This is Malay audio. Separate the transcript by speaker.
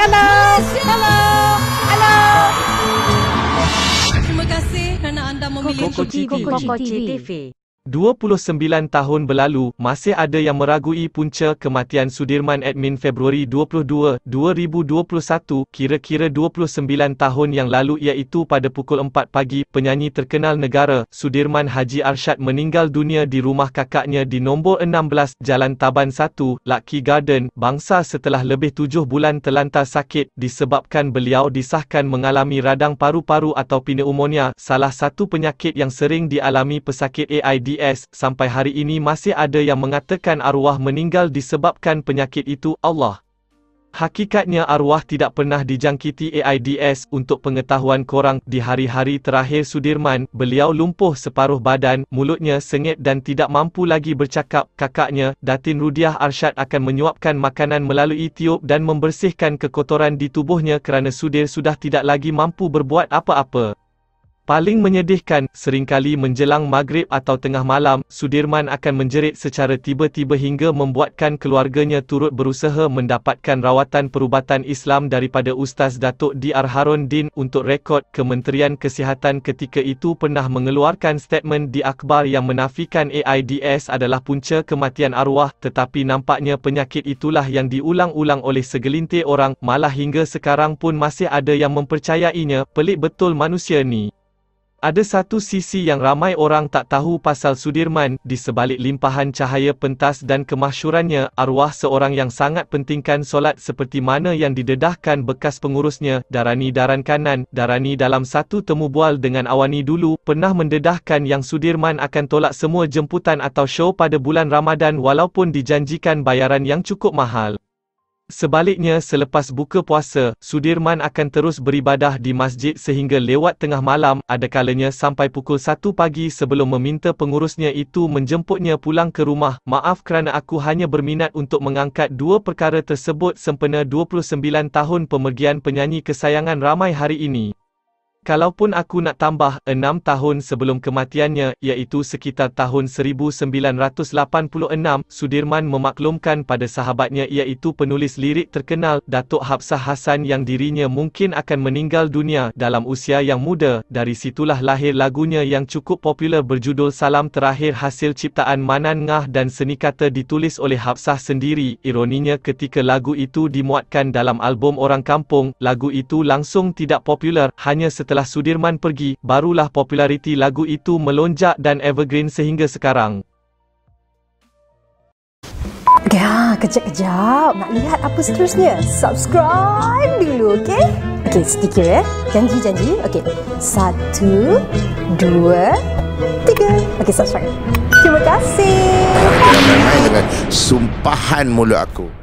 Speaker 1: Hello. Hello. Hello. Terima kasih kerana anda memilih Koko TV. Koko TV. 29 tahun berlalu, masih ada yang meragui punca kematian Sudirman Admin Februari 22, 2021, kira-kira 29 tahun yang lalu iaitu pada pukul 4 pagi, penyanyi terkenal negara, Sudirman Haji Arshad meninggal dunia di rumah kakaknya di nombor 16, Jalan Taban 1, Lucky Garden, bangsa setelah lebih 7 bulan terlantar sakit, disebabkan beliau disahkan mengalami radang paru-paru atau pneumonia, salah satu penyakit yang sering dialami pesakit AID. ADS, sampai hari ini masih ada yang mengatakan arwah meninggal disebabkan penyakit itu, Allah. Hakikatnya arwah tidak pernah dijangkiti AIDS untuk pengetahuan korang di hari-hari terakhir Sudirman, beliau lumpuh separuh badan, mulutnya sengit dan tidak mampu lagi bercakap, kakaknya, Datin Rudiah Arshad akan menyuapkan makanan melalui tiup dan membersihkan kekotoran di tubuhnya kerana Sudir sudah tidak lagi mampu berbuat apa-apa. Paling menyedihkan, seringkali menjelang maghrib atau tengah malam, Sudirman akan menjerit secara tiba-tiba hingga membuatkan keluarganya turut berusaha mendapatkan rawatan perubatan Islam daripada Ustaz Datuk Dr. Harun Din. Untuk rekod, Kementerian Kesihatan ketika itu pernah mengeluarkan statement di akhbar yang menafikan AIDS adalah punca kematian arwah, tetapi nampaknya penyakit itulah yang diulang-ulang oleh segelintir orang, malah hingga sekarang pun masih ada yang mempercayainya, pelik betul manusia ni. Ada satu sisi yang ramai orang tak tahu pasal Sudirman, di sebalik limpahan cahaya pentas dan kemahsyurannya, arwah seorang yang sangat pentingkan solat seperti mana yang didedahkan bekas pengurusnya, Darani Daran Kanan, Darani dalam satu temu bual dengan Awani dulu, pernah mendedahkan yang Sudirman akan tolak semua jemputan atau show pada bulan Ramadan walaupun dijanjikan bayaran yang cukup mahal. Sebaliknya selepas buka puasa, Sudirman akan terus beribadah di masjid sehingga lewat tengah malam, adakalanya sampai pukul 1 pagi sebelum meminta pengurusnya itu menjemputnya pulang ke rumah. Maaf kerana aku hanya berminat untuk mengangkat dua perkara tersebut sempena 29 tahun pemergian penyanyi kesayangan ramai hari ini. Kalaupun aku nak tambah, enam tahun sebelum kematiannya, iaitu sekitar tahun 1986, Sudirman memaklumkan pada sahabatnya iaitu penulis lirik terkenal, Datuk Habsah Hasan yang dirinya mungkin akan meninggal dunia dalam usia yang muda, dari situlah lahir lagunya yang cukup popular berjudul Salam Terakhir Hasil Ciptaan Manan Ngah dan seni kata ditulis oleh Habsah sendiri, ironinya ketika lagu itu dimuatkan dalam album Orang Kampung, lagu itu langsung tidak popular, hanya setelah setelah Sudirman pergi, barulah populariti lagu itu melonjak dan evergreen sehingga sekarang. Ya, kejap-kejap. Nak lihat apa seterusnya? Subscribe dulu, okey? Okey, sedikit ya. Eh. Janji-janji. Okey. Satu, dua, tiga. Okey, subscribe. Terima kasih. Dengan sumpahan mulut aku.